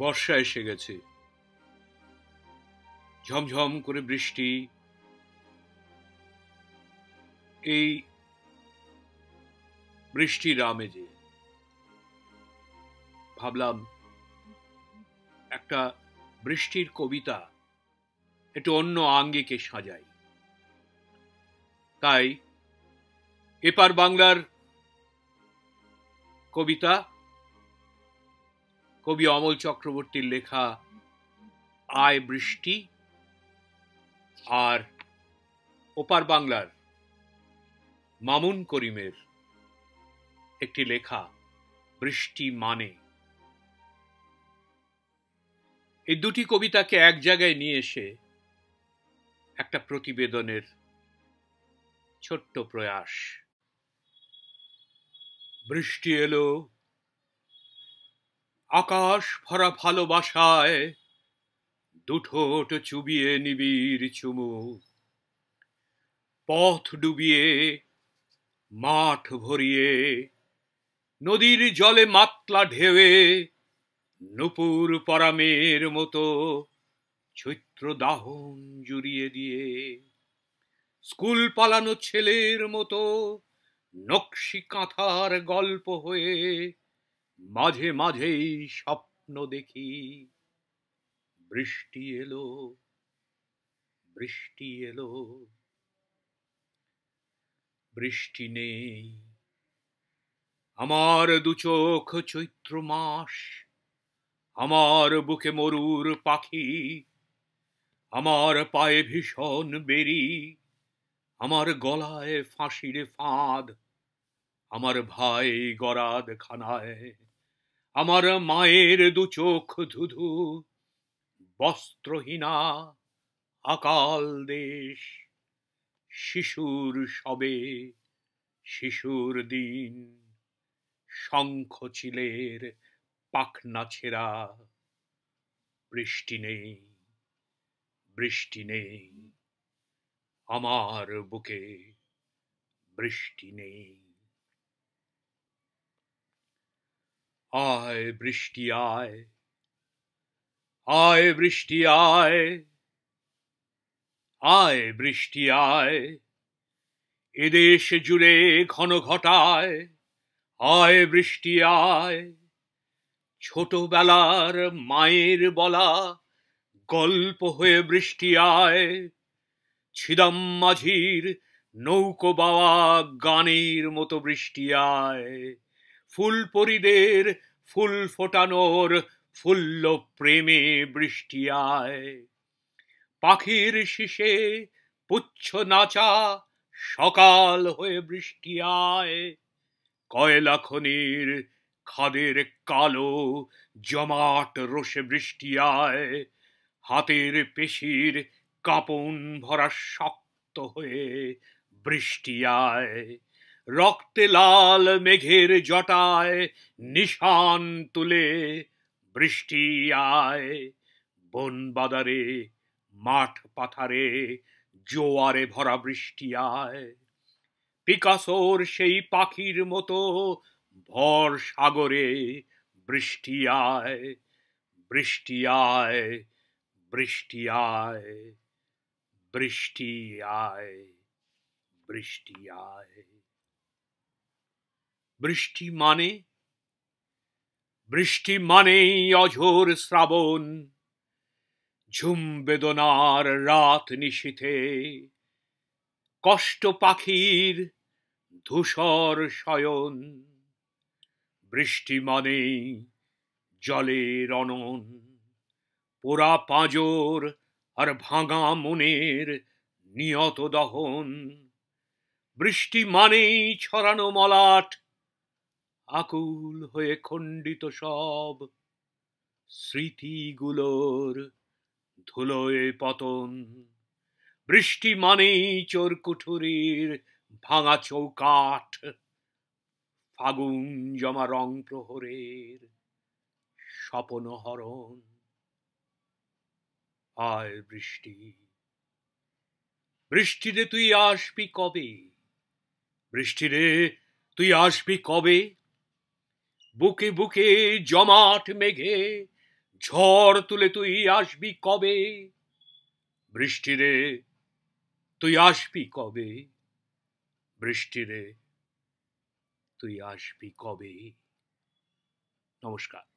বর্ষা এসে গেছে ঝমঝম করে বৃষ্টি এই বৃষ্টির আমেজে ভাবলাম একটা বৃষ্টির কবিতা একটু অন্য আঙ্গিকে সাজাই তাই এপার বাংলার কবিতা কবি অমল চক্রবর্তীর লেখা আয় বৃষ্টি আর ওপার বাংলার মামুন করিমের একটি লেখা বৃষ্টি মানে এই দুটি কবিতাকে এক জায়গায় নিয়ে এসে একটা প্রতিবেদনের ছোট্ট প্রয়াস বৃষ্টি এলো আকাশ ভরা ভালোবাসায় দুঠোট চুবিয়ে নিবিড় চুমু পথ ডুবিয়ে মাঠ ভরিয়ে নদীর জলে মাতলা ঢেউয়ে নুপুর পরামের মতো চৈত্র দাহন জুড়িয়ে দিয়ে স্কুল পালানো ছেলের মতো নকশি কাঁথার গল্প হয়ে মাঝে মাঝেই স্বপ্ন দেখি বৃষ্টি এলো বৃষ্টি এলো বৃষ্টি নেই আমার দুচোখ চৈত্র মাস আমার বুকে মরুর পাখি আমার পায়ে ভীষণ বেরি আমার গলায় ফাঁসির ফাঁদ আমার ভাই গরাদ খানায় আমার মায়ের দু চোখ ধুধু বস্ত্রহীনা আকাল দেশ শিশুর সবে শিশুর দিন শঙ্খ চিলের পাখনা ছেঁড়া বৃষ্টি নেই বৃষ্টি নেই আমার বুকে বৃষ্টি নেই আয় বৃষ্টি আয় আয় বৃষ্টি আয় আয় বৃষ্টি আয় এদেশ জুড়ে ঘন ঘটায় আয় বৃষ্টি আয় ছোটবেলার মায়ের বলা গল্প হয়ে বৃষ্টি আয় ছিদাম মাঝির নৌকো বাওয়া গানের মতো বৃষ্টি আয় ফুল পরিদের ফুল ফোটানোর ফুল্ল প্রেমে বৃষ্টি আয় পাখির শিশে পুচ্ছ নাচা সকাল হয়ে বৃষ্টি আয় কয়লা খনির খাদের কালো জমাট রোষে বৃষ্টি আয় হাতের পেশির কাপন ভরা শক্ত হয়ে বৃষ্টি আয় রক্তে লাল মেঘের জটায় নিশান তুলে বৃষ্টি আয় বন বাদারে মাঠ পাথারে জোয়ারে ভরা বৃষ্টি আয় পিকাসোর সেই পাখির মতো ভর সাগরে বৃষ্টি আয় বৃষ্টি আয় বৃষ্টি আয় বৃষ্টি আয় বৃষ্টি আয় বৃষ্টি মানে বৃষ্টি মানেই অঝোর শ্রাবণ ঝুম বেদনার রাত নিশীথে কষ্ট পাখির ধূসর শয়ন বৃষ্টি মানেই জলের অনন পোড়া পাঁজর আর ভাঙা মনের নিয়ত দহন বৃষ্টি মানেই ছড়ানো মলাট আকুল হয়ে খণ্ডিত সব স্মৃতিগুলোর ধুলোয় পতন বৃষ্টি মানেই চোর কুঠুরির ভাঙা চৌকাঠ ফাগুন জমা রং প্রহরের স্বপন হরণ আয় বৃষ্টি বৃষ্টিরে তুই আসবি কবে বৃষ্টিরে তুই আসবি কবে বুকে বুকে জমাট মেঘে ঝড় তুলে তুই আসবি কবে বৃষ্টিরে তুই আসবি কবে বৃষ্টিরে তুই আসবি কবে নমস্কার